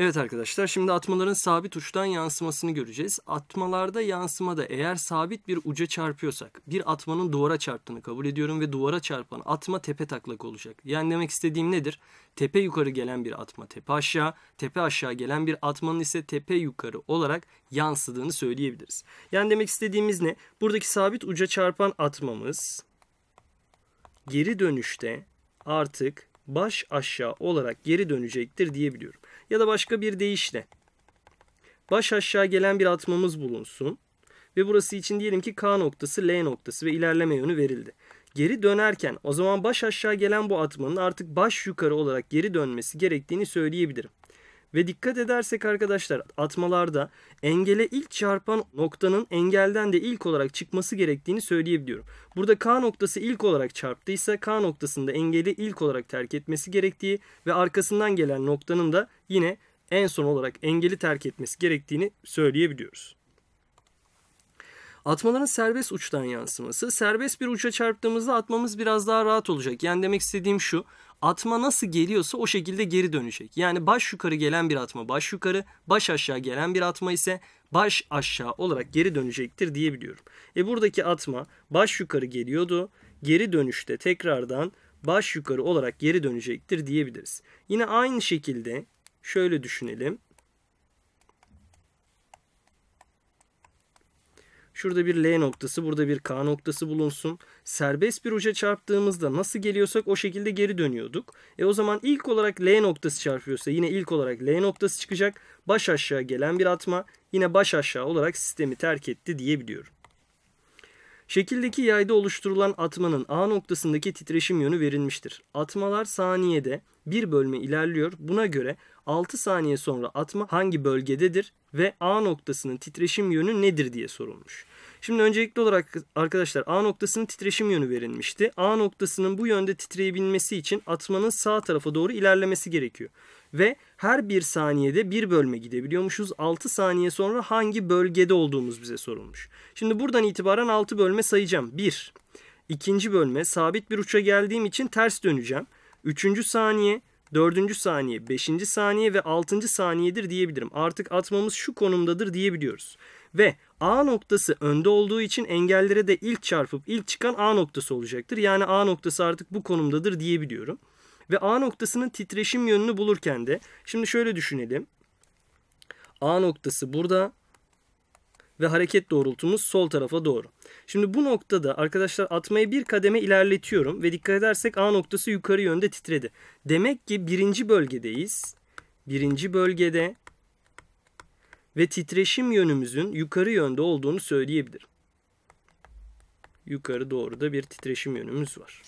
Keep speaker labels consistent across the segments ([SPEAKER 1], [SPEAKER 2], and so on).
[SPEAKER 1] Evet arkadaşlar şimdi atmaların sabit uçtan yansımasını göreceğiz. Atmalarda yansımada eğer sabit bir uca çarpıyorsak bir atmanın duvara çarptığını kabul ediyorum ve duvara çarpan atma tepe taklak olacak. Yani demek istediğim nedir? Tepe yukarı gelen bir atma tepe aşağı, tepe aşağı gelen bir atmanın ise tepe yukarı olarak yansıdığını söyleyebiliriz. Yani demek istediğimiz ne? Buradaki sabit uca çarpan atmamız geri dönüşte artık baş aşağı olarak geri dönecektir diyebiliyorum. Ya da başka bir deyişle baş aşağı gelen bir atmamız bulunsun ve burası için diyelim ki K noktası, L noktası ve ilerleme yönü verildi. Geri dönerken o zaman baş aşağı gelen bu atmanın artık baş yukarı olarak geri dönmesi gerektiğini söyleyebilirim. Ve dikkat edersek arkadaşlar atmalarda engele ilk çarpan noktanın engelden de ilk olarak çıkması gerektiğini söyleyebiliyorum. Burada K noktası ilk olarak çarptıysa K noktasında engeli ilk olarak terk etmesi gerektiği ve arkasından gelen noktanın da yine en son olarak engeli terk etmesi gerektiğini söyleyebiliyoruz. Atmaların serbest uçtan yansıması. Serbest bir uça çarptığımızda atmamız biraz daha rahat olacak. Yani demek istediğim şu. Atma nasıl geliyorsa o şekilde geri dönecek. Yani baş yukarı gelen bir atma baş yukarı, baş aşağı gelen bir atma ise baş aşağı olarak geri dönecektir diyebiliyorum. E buradaki atma baş yukarı geliyordu. Geri dönüşte tekrardan baş yukarı olarak geri dönecektir diyebiliriz. Yine aynı şekilde şöyle düşünelim. Şurada bir L noktası, burada bir K noktası bulunsun. Serbest bir uca çarptığımızda nasıl geliyorsak o şekilde geri dönüyorduk. E o zaman ilk olarak L noktası çarpıyorsa yine ilk olarak L noktası çıkacak. Baş aşağı gelen bir atma yine baş aşağı olarak sistemi terk etti diyebiliyorum. Şekildeki yayda oluşturulan atmanın A noktasındaki titreşim yönü verilmiştir. Atmalar saniyede bir bölme ilerliyor. Buna göre 6 saniye sonra atma hangi bölgededir ve A noktasının titreşim yönü nedir diye sorulmuş. Şimdi öncelikli olarak arkadaşlar A noktasının titreşim yönü verilmişti. A noktasının bu yönde titreyebilmesi için atmanın sağ tarafa doğru ilerlemesi gerekiyor. Ve her bir saniyede bir bölme gidebiliyormuşuz. 6 saniye sonra hangi bölgede olduğumuz bize sorulmuş. Şimdi buradan itibaren 6 bölme sayacağım. 1. ikinci bölme sabit bir uça geldiğim için ters döneceğim. Üçüncü saniye, dördüncü saniye, beşinci saniye ve altıncı saniyedir diyebilirim. Artık atmamız şu konumdadır diyebiliyoruz. Ve A noktası önde olduğu için engellere de ilk çarpıp ilk çıkan A noktası olacaktır. Yani A noktası artık bu konumdadır diyebiliyorum. Ve A noktasının titreşim yönünü bulurken de şimdi şöyle düşünelim. A noktası burada ve hareket doğrultumuz sol tarafa doğru. Şimdi bu noktada arkadaşlar atmayı bir kademe ilerletiyorum ve dikkat edersek A noktası yukarı yönde titredi. Demek ki birinci bölgedeyiz. Birinci bölgede ve titreşim yönümüzün yukarı yönde olduğunu söyleyebilirim. Yukarı doğru da bir titreşim yönümüz var.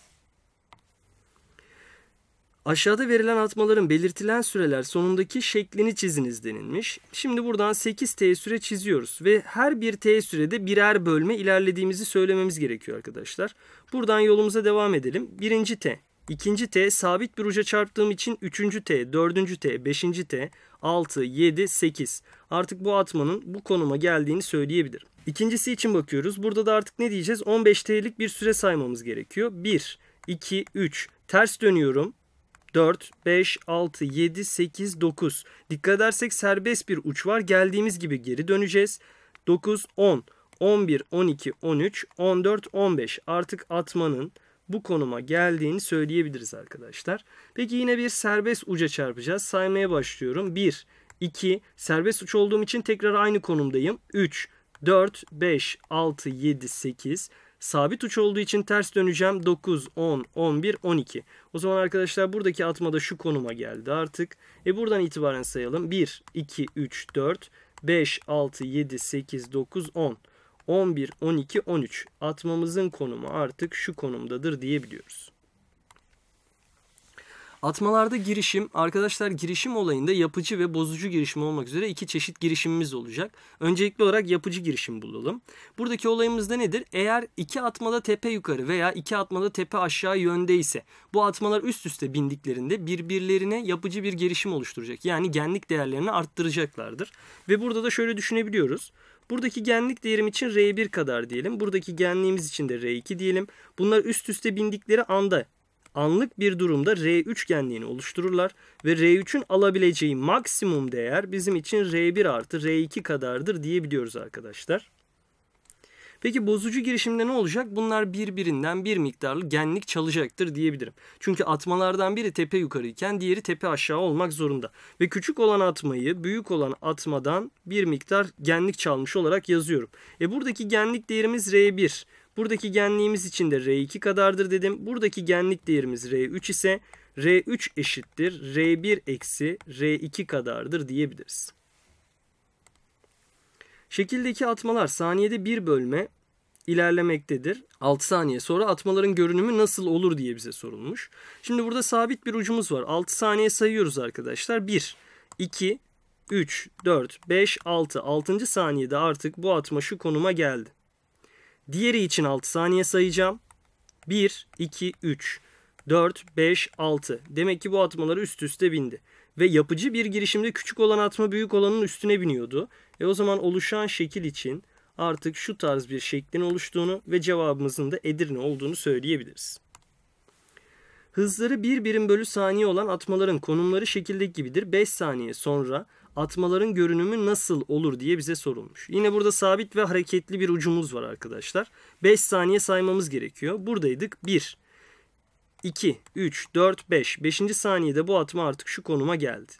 [SPEAKER 1] Aşağıda verilen atmaların belirtilen süreler sonundaki şeklini çiziniz denilmiş. Şimdi buradan 8 T süre çiziyoruz ve her bir T sürede birer bölme ilerlediğimizi söylememiz gerekiyor arkadaşlar. Buradan yolumuza devam edelim. Birinci T İkinci T sabit bir uca çarptığım için 3. T, 4. T, 5. T, 6, 7, 8. Artık bu atmanın bu konuma geldiğini söyleyebilirim. İkincisi için bakıyoruz. Burada da artık ne diyeceğiz? 15 T'lik bir süre saymamız gerekiyor. 1, 2, 3. Ters dönüyorum. 4, 5, 6, 7, 8, 9. Dikkat edersek serbest bir uç var. Geldiğimiz gibi geri döneceğiz. 9, 10, 11, 12, 13, 14, 15. Artık atmanın bu konuma geldiğini söyleyebiliriz arkadaşlar. Peki yine bir serbest uca çarpacağız. Saymaya başlıyorum. 1, 2, serbest uç olduğum için tekrar aynı konumdayım. 3, 4, 5, 6, 7, 8. Sabit uç olduğu için ters döneceğim. 9, 10, 11, 12. O zaman arkadaşlar buradaki atma da şu konuma geldi artık. E buradan itibaren sayalım. 1, 2, 3, 4, 5, 6, 7, 8, 9, 10. 11, 12, 13 atmamızın konumu artık şu konumdadır diyebiliyoruz. Atmalarda girişim, arkadaşlar girişim olayında yapıcı ve bozucu girişim olmak üzere iki çeşit girişimimiz olacak. Öncelikli olarak yapıcı girişim bulalım. Buradaki olayımız da nedir? Eğer iki atmada tepe yukarı veya iki atmada tepe aşağı yönde ise bu atmalar üst üste bindiklerinde birbirlerine yapıcı bir girişim oluşturacak. Yani genlik değerlerini arttıracaklardır. Ve burada da şöyle düşünebiliyoruz. Buradaki genlik değerim için R1 kadar diyelim. Buradaki genliğimiz için de R2 diyelim. Bunlar üst üste bindikleri anda anlık bir durumda R3 genliğini oluştururlar ve R3'ün alabileceği maksimum değer bizim için R1 artı R2 kadardır diyebiliyoruz arkadaşlar. Peki bozucu girişimde ne olacak? Bunlar birbirinden bir miktarlı genlik çalacaktır diyebilirim. Çünkü atmalardan biri tepe yukarıyken diğeri tepe aşağı olmak zorunda. Ve küçük olan atmayı büyük olan atmadan bir miktar genlik çalmış olarak yazıyorum. E buradaki genlik değerimiz R1. Buradaki genliğimiz için de R2 kadardır dedim. Buradaki genlik değerimiz R3 ise R3 eşittir R1 eksi R2 kadardır diyebiliriz. Şekildeki atmalar saniyede bir bölme ilerlemektedir. 6 saniye sonra atmaların görünümü nasıl olur diye bize sorulmuş. Şimdi burada sabit bir ucumuz var. 6 saniye sayıyoruz arkadaşlar. 1, 2, 3, 4, 5, 6. 6. saniyede artık bu atma şu konuma geldi. Diğeri için 6 saniye sayacağım. 1, 2, 3, 4, 5, 6. Demek ki bu atmaları üst üste bindi ve yapıcı bir girişimde küçük olan atma büyük olanın üstüne biniyordu. Ve o zaman oluşan şekil için artık şu tarz bir şeklin oluştuğunu ve cevabımızın da Edirne olduğunu söyleyebiliriz. Hızları bir birim bölü saniye olan atmaların konumları şekildeki gibidir. 5 saniye sonra atmaların görünümü nasıl olur diye bize sorulmuş. Yine burada sabit ve hareketli bir ucumuz var arkadaşlar. 5 saniye saymamız gerekiyor. Buradaydık 1. 2, 3, 4, 5. 5. saniyede bu atma artık şu konuma geldi.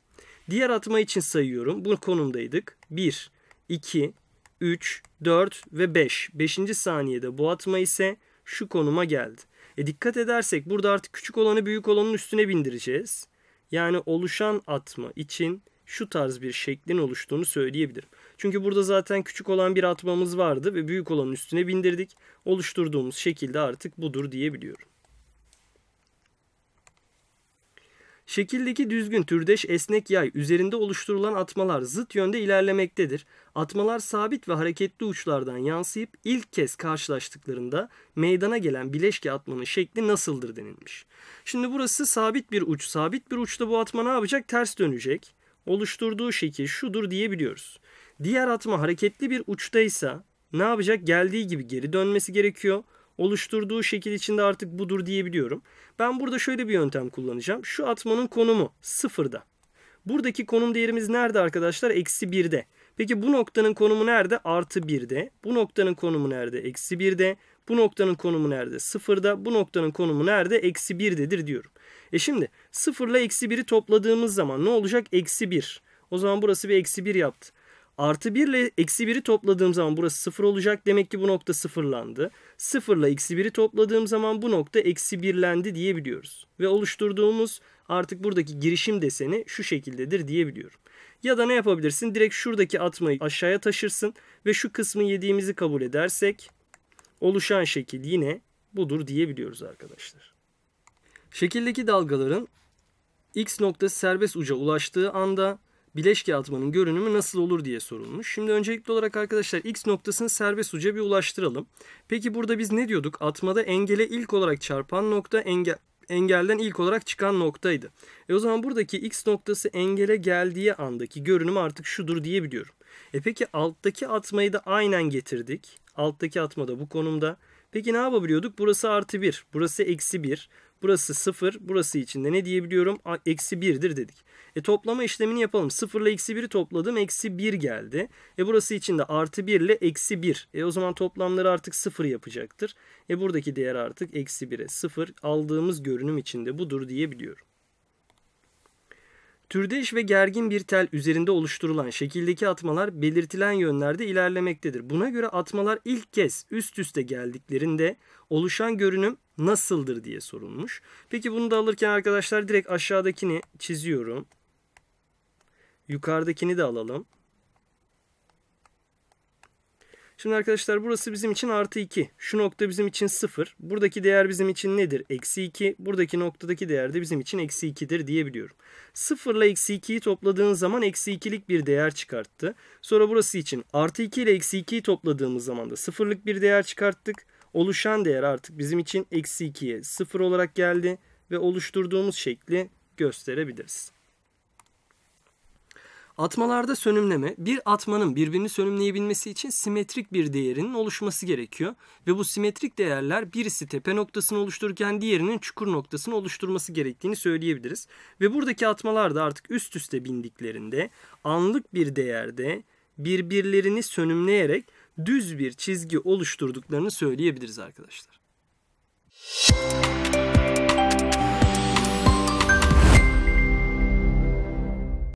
[SPEAKER 1] Diğer atma için sayıyorum. Bu konumdaydık. 1, 2, 3, 4 ve 5. 5. saniyede bu atma ise şu konuma geldi. E dikkat edersek burada artık küçük olanı büyük olanın üstüne bindireceğiz. Yani oluşan atma için şu tarz bir şeklin oluştuğunu söyleyebilirim. Çünkü burada zaten küçük olan bir atmamız vardı ve büyük olanın üstüne bindirdik. Oluşturduğumuz şekilde artık budur diyebiliyorum. Şekildeki düzgün türdeş esnek yay üzerinde oluşturulan atmalar zıt yönde ilerlemektedir. Atmalar sabit ve hareketli uçlardan yansıyıp ilk kez karşılaştıklarında meydana gelen bileşke atmanın şekli nasıldır denilmiş. Şimdi burası sabit bir uç. Sabit bir uçta bu atma ne yapacak? Ters dönecek. Oluşturduğu şekil şudur diyebiliyoruz. Diğer atma hareketli bir uçtaysa ne yapacak? Geldiği gibi geri dönmesi gerekiyor oluşturduğu şekil içinde artık budur diyebiliyorum. Ben burada şöyle bir yöntem kullanacağım. Şu atmanın konumu sıfırda. Buradaki konum değerimiz nerede arkadaşlar? Eksi birde. Peki bu noktanın konumu nerede? Artı birde. Bu noktanın konumu nerede? Eksi birde. Bu noktanın konumu nerede? Sıfırda. Bu noktanın konumu nerede? Eksi birdedir diyorum. E şimdi sıfırla eksi biri topladığımız zaman ne olacak? Eksi bir. O zaman burası bir eksi bir yaptı. Artı 1 ile eksi 1'i topladığım zaman burası 0 olacak. Demek ki bu nokta sıfırlandı. 0 ile eksi 1'i topladığım zaman bu nokta eksi 1'lendi diyebiliyoruz. Ve oluşturduğumuz artık buradaki girişim deseni şu şekildedir diyebiliyorum. Ya da ne yapabilirsin? Direkt şuradaki atmayı aşağıya taşırsın ve şu kısmı yediğimizi kabul edersek oluşan şekil yine budur diyebiliyoruz arkadaşlar. Şekildeki dalgaların x noktası serbest uca ulaştığı anda bileşke atmanın görünümü nasıl olur diye sorulmuş. Şimdi öncelikli olarak arkadaşlar x noktasını serbest uca bir ulaştıralım. Peki burada biz ne diyorduk? Atmada engele ilk olarak çarpan nokta engel engelden ilk olarak çıkan noktaydı. E o zaman buradaki x noktası engele geldiği andaki görünüm artık şudur diyebiliyorum. E peki alttaki atmayı da aynen getirdik. Alttaki atmada bu konumda. Peki ne yapabiliyorduk? Burası artı 1, burası eksi 1. Burası 0. Burası içinde ne diyebiliyorum? Eksi 1'dir dedik. E toplama işlemini yapalım. 0 ile eksi 1'i topladım. Eksi 1 geldi. E burası içinde artı 1 ile eksi 1. E o zaman toplamları artık 0 yapacaktır. E buradaki değer artık eksi 1'e 0. Aldığımız görünüm içinde budur diyebiliyorum. Türdeş ve gergin bir tel üzerinde oluşturulan şekildeki atmalar belirtilen yönlerde ilerlemektedir. Buna göre atmalar ilk kez üst üste geldiklerinde oluşan görünüm nasıldır diye sorulmuş. Peki bunu da alırken arkadaşlar direkt aşağıdakini çiziyorum. Yukarıdakini de alalım. Şimdi arkadaşlar burası bizim için artı 2. Şu nokta bizim için 0. Buradaki değer bizim için nedir? Eksi 2. Buradaki noktadaki değer de bizim için eksi 2'dir diyebiliyorum. 0 ile eksi 2'yi topladığın zaman eksi 2'lik bir değer çıkarttı. Sonra burası için artı 2 ile eksi 2'yi topladığımız zaman da 0'lık bir değer çıkarttık. Oluşan değer artık bizim için eksi 2'ye 0 olarak geldi ve oluşturduğumuz şekli gösterebiliriz. Atmalarda sönümleme, bir atmanın birbirini sönümleyebilmesi için simetrik bir değerinin oluşması gerekiyor ve bu simetrik değerler birisi tepe noktasını oluştururken diğerinin çukur noktasını oluşturması gerektiğini söyleyebiliriz. Ve buradaki atmalar da artık üst üste bindiklerinde anlık bir değerde birbirlerini sönümleyerek düz bir çizgi oluşturduklarını söyleyebiliriz arkadaşlar. Müzik